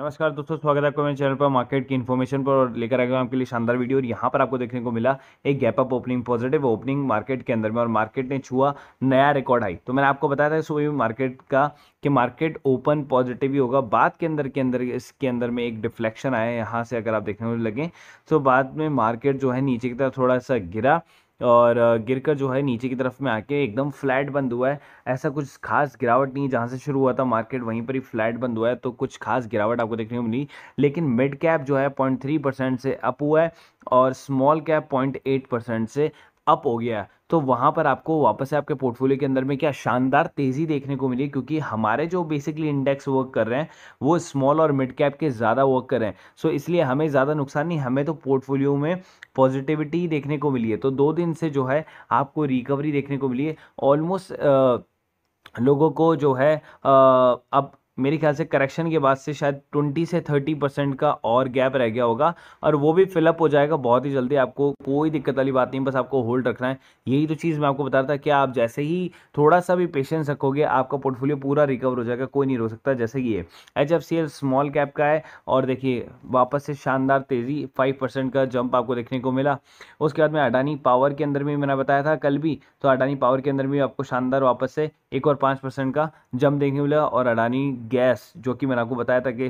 नमस्कार दोस्तों स्वागत है आपको मेरे चैनल पर मार्केट की इन्फॉर्मेशन पर लेकर आएगा आपके लिए शानदार वीडियो और यहाँ पर आपको देखने को मिला एक gap up opening positive opening market के अंदर में और मार्केट ने छुआ नया रिकॉर्ड हाई तो मैंने आपको बताया था सुबह मार्केट का कि मार्केट ओपन पॉजिटिव ही होगा बाद के अंदर के अंदर इसके अंदर में एक डिफ्लेक्शन आया यहाँ से अगर आप देखने को लगे तो बाद में मार्केट जो है नीचे की तरफ थोड़ा सा गिरा और गिरकर जो है नीचे की तरफ में आके एकदम फ्लैट बंद हुआ है ऐसा कुछ खास गिरावट नहीं जहाँ से शुरू हुआ था मार्केट वहीं पर ही फ्लैट बंद हुआ है तो कुछ खास गिरावट आपको देखने को मिली लेकिन मिड कैप जो है पॉइंट थ्री परसेंट से अप हुआ है और small cap point eight percent से अप हो गया है तो वहाँ पर आपको वापस से आपके पोर्टफोलियो के अंदर में क्या शानदार तेज़ी देखने को मिली क्योंकि हमारे जो बेसिकली इंडेक्स वर्क कर रहे हैं वो स्मॉल और मिड कैप के ज़्यादा वर्क कर रहे हैं सो so, इसलिए हमें ज़्यादा नुकसान नहीं हमें तो पोर्टफोलियो में पॉजिटिविटी देखने को मिली है तो दो दिन से जो है आपको रिकवरी देखने को मिली है ऑलमोस्ट लोगों को जो है अब मेरे ख्याल से करेक्शन के बाद से शायद ट्वेंटी से थर्टी परसेंट का और गैप रह गया होगा और वो भी फिलअप हो जाएगा बहुत ही जल्दी आपको कोई दिक्कत वाली बात नहीं बस आपको होल्ड रखना है यही तो चीज़ मैं आपको बता रहा था कि आप जैसे ही थोड़ा सा भी पेशेंस रखोगे आपका पोर्टफोलियो पूरा रिकवर हो जाएगा कोई नहीं रो सकता जैसे कि ये एच स्मॉल कैप का है और देखिए वापस से शानदार तेज़ी फाइव परसेंट का जंप आपको देखने को मिला उसके बाद में अडानी पावर के अंदर भी मैंने बताया था कल भी तो अडानी पावर के अंदर भी आपको शानदार वापस से एक और पाँच परसेंट का जम देखने को मिला और अडानी गैस जो कि मैंने आपको बताया था कि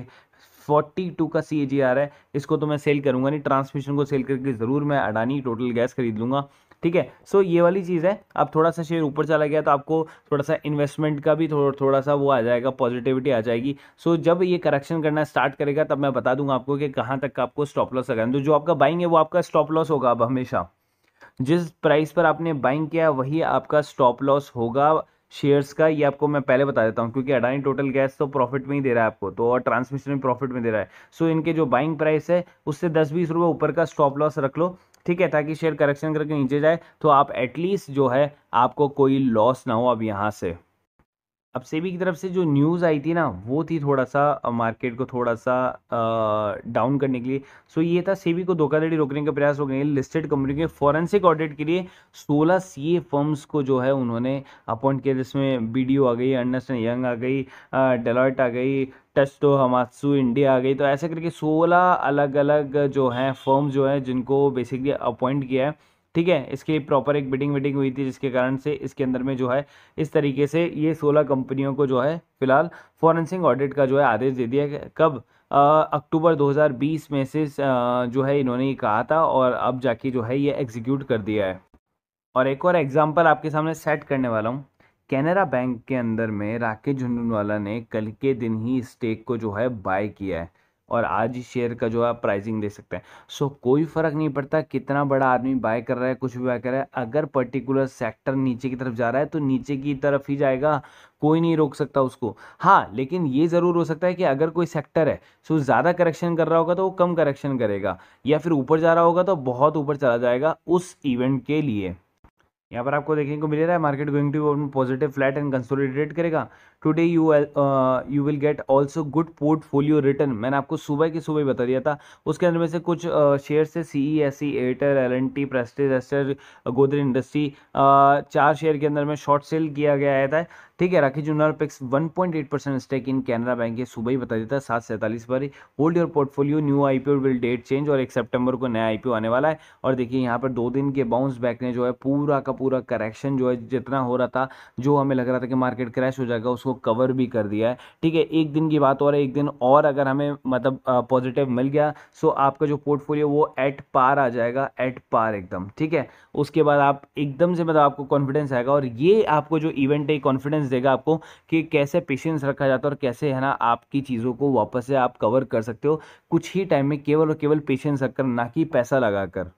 फोर्टी टू का सी जी आ रहा है इसको तो मैं सेल करूंगा नहीं ट्रांसमिशन को सेल करके ज़रूर मैं अडानी टोटल गैस खरीद लूँगा ठीक है सो ये वाली चीज़ है अब थोड़ा सा शेयर ऊपर चला गया तो आपको थोड़ा सा इन्वेस्टमेंट का भी थोड़ा थोड़ा सा वो आ जाएगा पॉजिटिविटी आ जाएगी सो जब ये करेक्शन करना स्टार्ट करेगा तब मैं बता दूंगा आपको कि कहाँ तक का आपको स्टॉप लॉस लगाना तो जो आपका बाइंग है वो आपका स्टॉप लॉस होगा अब हमेशा जिस प्राइस पर आपने बाइंग किया वही आपका स्टॉप लॉस होगा शेयर्स का ये आपको मैं पहले बता देता हूँ क्योंकि अडानी टोटल गैस तो प्रॉफिट में ही दे रहा है आपको तो और ट्रांसमिशन भी प्रॉफिट में दे रहा है सो इनके जो बाइंग प्राइस है उससे दस बीस रुपये ऊपर का स्टॉप लॉस रख लो ठीक है ताकि शेयर करेक्शन करके नीचे जाए तो आप एटलीस्ट जो है आपको कोई लॉस ना हो अब यहाँ से अब सेबी की तरफ से जो न्यूज़ आई थी ना वो थी थोड़ा सा मार्केट को थोड़ा सा डाउन करने के लिए सो ये था सेबी को धोखाधड़ी रोकने का प्रयास हो गए लिस्टेड कंपनी के फॉरेंसिक ऑडिट के लिए 16 सी ए फर्म्स को जो है उन्होंने अपॉइंट किया जिसमें बी आ गई अर्नस्ट यंग आ गई डेलॉट आ गई टच तो हमासु इंडिया आ गई तो ऐसे करके सोलह अलग अलग जो हैं फर्म जो हैं जिनको बेसिकली अपॉइंट किया है ठीक है इसकी प्रॉपर एक बिडिंग विडिंग हुई थी जिसके कारण से इसके अंदर में जो है इस तरीके से ये सोलह कंपनियों को जो है फिलहाल फॉरेंसिक ऑडिट का जो है आदेश दे दिया है कब अक्टूबर 2020 में से आ, जो है इन्होंने ये कहा था और अब जाके जो है ये एग्जीक्यूट कर दिया है और एक और एग्जाम्पल आपके सामने सेट करने वाला हूँ कैनरा बैंक के अंदर में राकेश झुंझुनवाला ने कल के दिन ही स्टेक को जो है बाय किया है और आज ही शेयर का जो है प्राइसिंग दे सकते हैं सो so, कोई फ़र्क नहीं पड़ता कितना बड़ा आदमी बाय कर रहा है कुछ भी बाय कर रहा है अगर पर्टिकुलर सेक्टर नीचे की तरफ जा रहा है तो नीचे की तरफ ही जाएगा कोई नहीं रोक सकता उसको हाँ लेकिन ये ज़रूर हो सकता है कि अगर कोई सेक्टर है सो तो ज़्यादा करेक्शन कर रहा होगा तो वो कम करेक्शन करेगा या फिर ऊपर जा रहा होगा तो बहुत ऊपर चला जाएगा उस इवेंट के लिए यहाँ पर आपको देखने को मिल रहा है market going to positive flat and consolidate करेगा today you you will get also good portfolio return मैंने आपको सुबह के सुबह बता दिया था उसके अंदर में से कुछ शेयर से C E S C Airtel L N T Prestige Aster Godrej industry चार शेयर के अंदर में शॉर्ट सेल किया गया था ठीक है राखी जुनार picks one point eight percent stake in Canara bank है सुबह ही बता देता है सात सैंतालीस पर hold your portfolio new IPO will date change और एक सितंबर को नया आईपीओ आने वाला है और देखिए यहाँ पर दो दिन के बाउंस बैक ने जो है पूरा का पूरा करेक्शन जो है जितना हो रहा था जो हमें लग रहा था कि मार्केट क्रैश हो जाएगा उसको कवर भी कर दिया है ठीक है एक दिन की बात और है एक दिन और अगर हमें मतलब पॉजिटिव मिल गया सो आपका जो पोर्टफोलियो वो एट पार आ जाएगा एट पार एकदम ठीक है उसके बाद आप एकदम से मतलब आपको कॉन्फिडेंस आएगा और ये आपको जो इवेंट है कॉन्फिडेंस देगा आपको कि कैसे पेशेंस रखा जाता है और कैसे है ना आपकी चीज़ों को वापस से आप कवर कर सकते हो कुछ ही टाइम में केवल और केवल पेशेंस रखकर ना कि पैसा लगाकर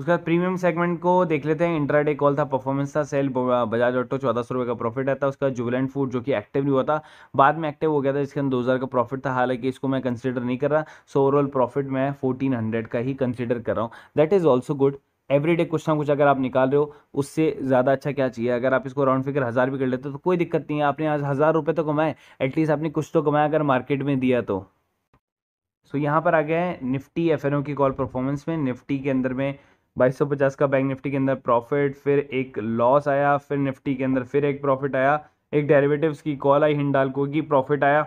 उसके बाद प्रीमियम सेगमेंट को देख लेते हैं इंट्राडे कॉल था परफॉर्मेंस था सेल बजाज ऑटो चौदह सौ रुपये का प्रॉफिट आता उसका जुबिलेंट फूड जो कि एक्टिव नहीं हुआ था बाद में एक्टिव हो गया था जिसके अंदर दो हज़ार का प्रॉफिट था हालांकि इसको मैं कंसीडर नहीं कर रहा सो ओवरऑल प्रॉफिट मैं फोर्टीन हंड्रेड का ही कंसिडर कर रहा हूँ that is also good everyday कुछ ना कुछ अगर आप निकाल रहे हो उससे ज़्यादा अच्छा क्या चाहिए अगर आप इसको राउंड फिगर हज़ार भी कर लेते हो तो कोई दिक्कत नहीं है आपने आज हज़ार रुपये तो कमाए एटलीस्ट आपने कुछ तो कमाया अगर मार्केट में दिया तो सो so, यहाँ पर आ गया है निफ्टी एफ की कॉल परफॉर्मेंस में निफ्टी के अंदर में 2250 का बैंक निफ्टी के अंदर प्रॉफिट फिर एक लॉस आया फिर निफ्टी के अंदर फिर एक प्रॉफिट आया एक डेरिवेटिव्स की कॉल आई हिंडालको की प्रॉफिट आया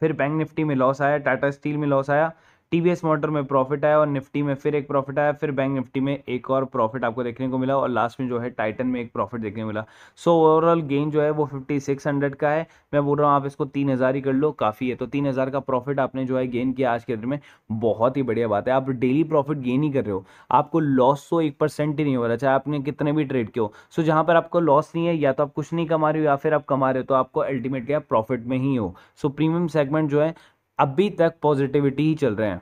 फिर बैंक निफ्टी में लॉस आया टाटा स्टील में लॉस आया टीवीएस मोटर में प्रॉफिट आया और निफ्टी में फिर एक प्रॉफिट आया फिर बैंक निफ्टी में एक और प्रॉफिट आपको देखने को मिला और लास्ट में जो है टाइटन में एक प्रॉफिट देखने को मिला सो ओवरऑल गेन जो है वो फिफ्टी सिक्स हंड्रेड का है मैं बोल रहा हूँ आप इसको तीन हज़ार ही कर लो काफ़ी है तो तीन हज़ार का प्रॉफिट आपने जो है गेन किया आज के डेट में बहुत ही बढ़िया बात है आप डेली प्रॉफिट गेन ही कर रहे हो आपको लॉस तो एक परसेंट ही नहीं हो रहा चाहे आपने कितने भी ट्रेड किया हो सो जहाँ पर आपको लॉस नहीं है या तो आप कुछ नहीं कमा रहे हो या फिर आप कमा रहे हो तो आपको अल्टीमेटली आप प्रॉफिट में ही हो सो प्रीमियम सेगमेंट जो है अभी तक पॉजिटिविटी ही चल रहे हैं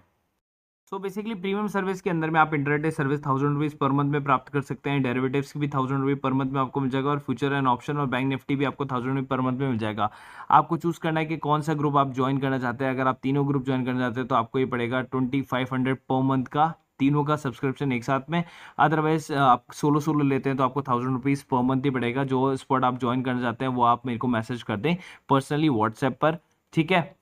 सो बेसिकली प्रीमियम सर्विस के अंदर में आप internet service thousand rupees per month में प्राप्त कर सकते हैं डेरिवेटिव्स की भी थाउजेंड रुपीज़ पर मंथ में आपको मिल जाएगा और फ्यूचर एंड ऑप्शन और बैंक निफ्टी भी आपको थाउजेंड रुपीज़ पर मंथ में मिल जाएगा आपको चूज़ करना है कि कौन सा ग्रुप आप ज्वाइन करना चाहते हैं अगर आप तीनों ग्रुप ज्वाइन करना चाहते हैं तो आपको ये पड़ेगा twenty five hundred per month का तीनों का सब्सक्रिप्शन एक साथ में अदरवाइज आप सोलो सोलो लेते हैं तो आपको थाउजेंड रुपीज़ पर मंथ ही पड़ेगा जो स्पॉट आप ज्वाइन करना चाहते हैं वो आप मेरे को मैसेज कर दें पर्सनली व्हाट्सएप पर ठीक है